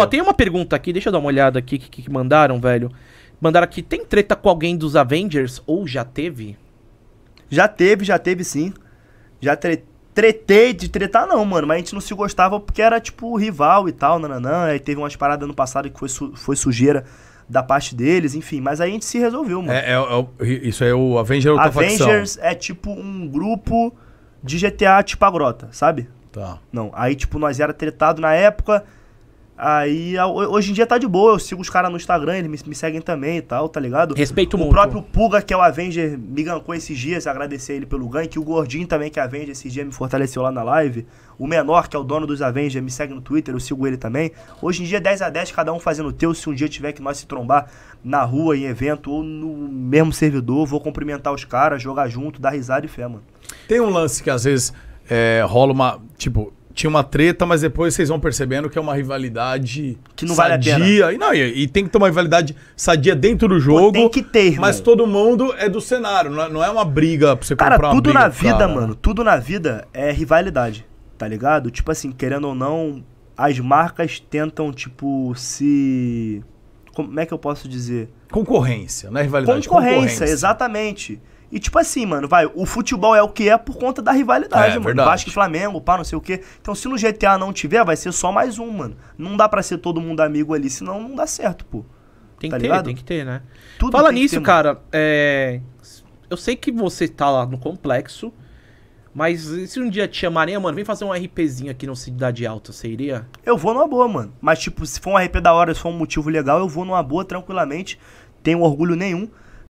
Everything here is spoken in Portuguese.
Ó, tem uma pergunta aqui, deixa eu dar uma olhada aqui que, que, mandaram, velho. Mandaram aqui, tem treta com alguém dos Avengers ou já teve? Já teve, já teve sim. Já tre tretei de tretar não, mano, mas a gente não se gostava porque era tipo rival e tal, nananã. Aí teve umas paradas no passado que foi, su foi sujeira da parte deles, enfim, mas aí a gente se resolveu, mano. É, é, é isso é o Avengers Avengers facção. é tipo um grupo de GTA tipo a grota, sabe? Tá. Não, aí tipo nós era tretado na época Aí hoje em dia tá de boa, eu sigo os caras no Instagram, eles me, me, seguem também e tal, tá ligado? Respeito o muito. O próprio Puga, que é o Avenger, me gancou esses dias, agradecer ele pelo que O Gordinho também, que é Avenger, esses dias me fortaleceu lá na live. O Menor, que é o dono dos Avengers me segue no Twitter, eu sigo ele também. Hoje em dia 10 a 10 cada um fazendo o teu. Se um dia tiver que nós se trombar na rua, em evento ou no mesmo servidor, vou cumprimentar os caras, jogar junto, dar risada e fé, mano. Tem um lance que às vezes é, rola uma. Tipo, tinha uma treta, mas depois vocês vão percebendo que é uma rivalidade que não sadia. vale a pena. E, não, e, e, tem que ter uma rivalidade sadia dentro do jogo. Pô, tem que ter, irmão. Mas todo mundo é do cenário, não é, é uma briga pra você cara, comprar tudo briga, na vida, cara. mano, tudo na vida é rivalidade, tá ligado? Tipo assim, querendo ou não, as marcas tentam tipo se como é que eu posso dizer? Concorrência, não é rivalidade, concorrência. concorrência. exatamente. E tipo assim, mano, vai, o futebol é o que é por conta da rivalidade, é, mano. Verdade. Vasco e Flamengo, pá, não sei o quê. Então se no GTA não tiver, vai ser só mais um, mano. Não dá para ser todo mundo amigo ali, senão não dá certo, pô. Tem tá que ligado? ter, tem que ter, né? Tudo Fala nisso, ter, cara, é... eu sei que você tá lá no complexo, mas se um dia te chamarem, ah, mano, vem fazer um RPzinho aqui no Cidade Alta, você iria? Eu vou numa boa, mano. Mas tipo, se for um RP da hora, se for um motivo legal, eu vou numa boa tranquilamente. Tenho orgulho nenhum.